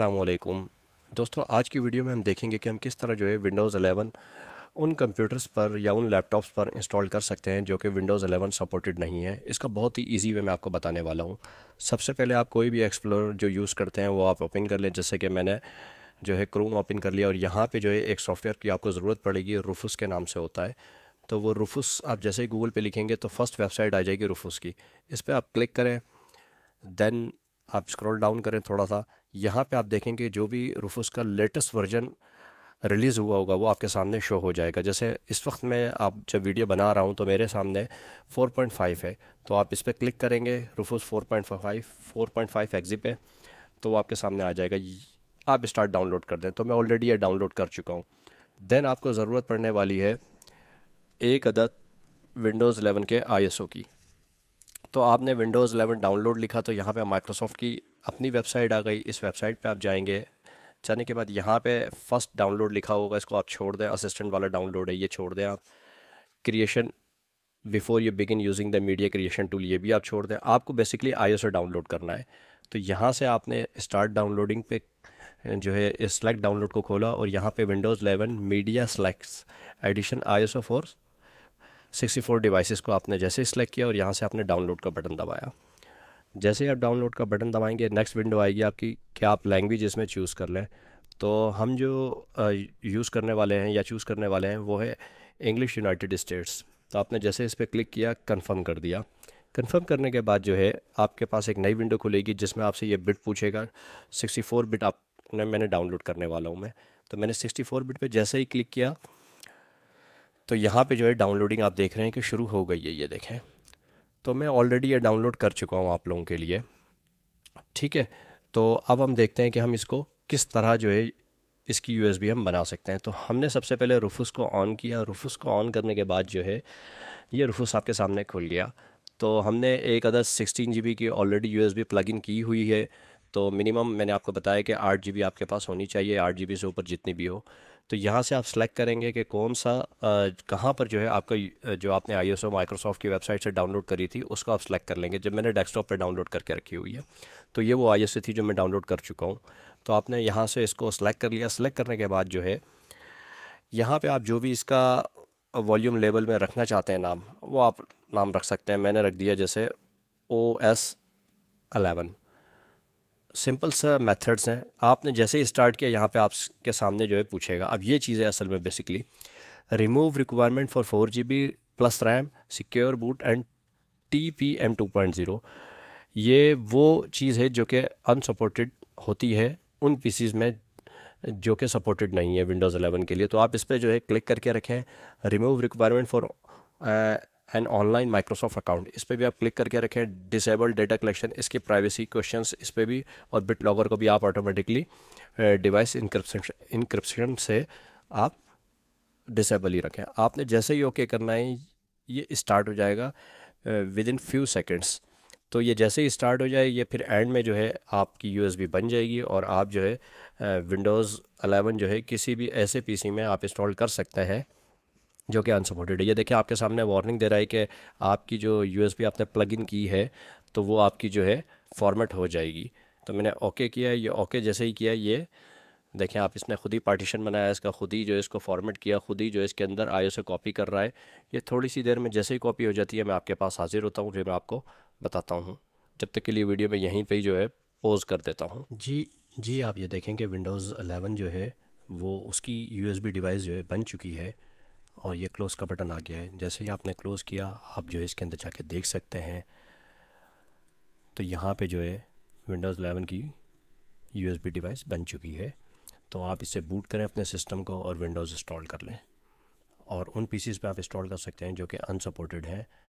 अल्लाम दोस्तों आज की वीडियो में हम देखेंगे कि हम किस तरह जो है विंडोज़ 11 उन कंप्यूटर्स पर या उन लैपटॉप्स पर इंस्टॉल कर सकते हैं जो कि विंडोज़ 11 सपोर्टेड नहीं है इसका बहुत ही इजी वे मैं आपको बताने वाला हूँ सबसे पहले आप कोई भी एक्सप्लोर जो यूज़ करते हैं वो आप ओपन कर लें जैसे कि मैंने जो है क्रोम ओपन कर लिया और यहाँ पर जो है एक सॉफ्टवेयर की आपको ज़रूरत पड़ेगी रूफुस के नाम से होता है तो वो रूफुस आप जैसे ही गूगल पर लिखेंगे तो फर्स्ट वेबसाइट आ जाएगी रूफुस की इस पर आप क्लिक करें दैन आप स्क्रॉल डाउन करें थोड़ा सा यहाँ पे आप देखेंगे जो भी रूफस का लेटेस्ट वर्जन रिलीज़ हुआ होगा वो आपके सामने शो हो जाएगा जैसे इस वक्त मैं आप जब वीडियो बना रहा हूँ तो मेरे सामने 4.5 है तो आप इस पर क्लिक करेंगे रूफस 4.5 4.5 एग्जिट है तो वो आपके सामने आ जाएगा आप स्टार्ट डाउनलोड कर दें तो मैं ऑलरेडी ये डाउनलोड कर चुका हूँ देन आपको ज़रूरत पड़ने वाली है एक अदद विंडोज़ 11 के आईएसओ की तो आपने विंडोज़ 11 डाउनलोड लिखा तो यहाँ पे माइक्रोसॉफ्ट की अपनी वेबसाइट आ गई इस वेबसाइट पे आप जाएंगे जाने के बाद यहाँ पे फर्स्ट डाउनलोड लिखा होगा इसको आप छोड़ दें असिस्टेंट वाला डाउनलोड है ये छोड़ दें आप creation before you begin using the media creation tool ये भी आप छोड़ दें आपको बेसिकली आई से डाउनलोड करना है तो यहाँ से आपने स्टार्ट डाउनलोडिंग पे जो है सेलेक्ट डाउनलोड को खोला और यहाँ पे Windows 11 media slacks edition I S four sixty four devices को आपने जैसे सेलेक्ट किया और यहाँ से आपने डाउनलोड का बटन दबाया जैसे ही आप डाउनलोड का बटन दबाएंगे नेक्स्ट विंडो आएगी आपकी क्या आप लैंग्वेज इसमें चूज़ कर लें तो हम जो यूज़ करने वाले हैं या चूज़ करने वाले हैं वो है इंग्लिश यूनाइटेड स्टेट्स तो आपने जैसे इस पर क्लिक किया कन्फर्म कर दिया कन्फर्म करने के बाद जो है आपके पास एक नई विंडो खुलेगी जिसमें आपसे ये बिट पूछेगा फोर बिट आपने मैंने डाउनलोड करने वाला हूँ मैं तो मैंने फोर बिट पर जैसे ही क्लिक किया तो यहाँ पे जो है डाउनलोडिंग आप देख रहे हैं कि शुरू हो गई है ये देखें तो मैं ऑलरेडी ये डाउनलोड कर चुका हूँ आप लोगों के लिए ठीक है तो अब हम देखते हैं कि हम इसको किस तरह जो है इसकी यू हम बना सकते हैं तो हमने सबसे पहले रुफुस को ऑन किया रुफ़ को ऑन करने के बाद जो है ये रुफुस आपके सामने खुल गया तो हमने एक अदर सिक्सटीन जी की ऑलरेडी यू प्लगइन की हुई है तो मिनिमम मैंने आपको बताया कि आठ जी आपके पास होनी चाहिए आठ जी से ऊपर जितनी भी हो तो यहाँ से आप सेलेक्ट करेंगे कि कौन सा कहाँ पर जो है आपका जो आपने आई एस माइक्रोसॉफ्ट की वेबसाइट से डाउनलोड करी थी उसको आप सेलेक्ट कर लेंगे जब मैंने डेस्कटॉप पर डाउनलोड करके रखी हुई है तो ये वो आई थी जो मैं डाउनलोड कर चुका हूँ तो आपने यहाँ से इसको सेलेक्ट कर लिया सेलेक्ट करने के बाद जो है यहाँ पर आप जो भी इसका वॉल्यूम लेवल में रखना चाहते हैं नाम वो आप नाम रख सकते हैं मैंने रख दिया जैसे ओ एस अलेवन सिंपल सा मेथड्स हैं आपने जैसे ही स्टार्ट किया यहाँ पे आपके सामने जो है पूछेगा अब ये चीज़ें असल में basically remove requirement for four G B plus RAM secure boot and T P M two point zero ये वो चीज़ है जो कि अनसपोर्टेड होती है उन पीसीज में जो कि सपोर्टेड नहीं है विंडोज़ 11 के लिए तो आप इस पर जो है क्लिक करके रखें remove requirement for and online Microsoft account इस पर भी आप क्लिक करके रखें डिसेबल डेटा कलेक्शन इसके प्राइवेसी क्वेश्चन इस पर भी और बिट लॉगर को भी आप ऑटोमेटिकली डिवाइस इंक्रिप्शन इंक्रप्शन से आप डिसेबल ही रखें आपने जैसे ही ओके करना है ये स्टार्ट हो जाएगा विद इन फ्यू सेकेंड्स तो ये जैसे ही स्टार्ट हो जाए ये फिर एंड में जो है आपकी यू बन जाएगी और आप जो है विंडोज़ अलेवन जो है किसी भी ऐसे पी में आप इंस्टॉल कर सकते हैं जो कि अनसपोर्टेड है ये देखिए आपके सामने वार्निंग दे रहा है कि आपकी जो यू आपने प्लग इन की है तो वो आपकी जो है फॉर्मेट हो जाएगी तो मैंने ओके किया ये ओके जैसे ही किया ये देखें आप इसने खुद ही पार्टीशन बनाया इसका खुद ही जो इसको फॉर्मेट किया खुद ही जो इसके अंदर आयो से कॉपी कर रहा है ये थोड़ी सी देर में जैसे ही कॉपी हो जाती है मैं आपके पास हाजिर होता हूँ फिर मैं आपको बताता हूँ जब तक के लिए वीडियो में यहीं पर ही जो है पोज कर देता हूँ जी जी आप ये देखें कि विंडोज़ अलेवन जो है वो उसकी यू डिवाइस जो है बन चुकी है और ये क्लोज़ का बटन आ गया है जैसे ही आपने क्लोज़ किया आप जो है इसके अंदर जाके देख सकते हैं तो यहाँ पे जो है विंडोज़ 11 की यूएसबी डिवाइस बन चुकी है तो आप इसे बूट करें अपने सिस्टम को और विंडोज़ इंस्टॉल कर लें और उन पीसीज़ पे आप इंस्टॉल कर सकते हैं जो कि अनसपोर्टेड हैं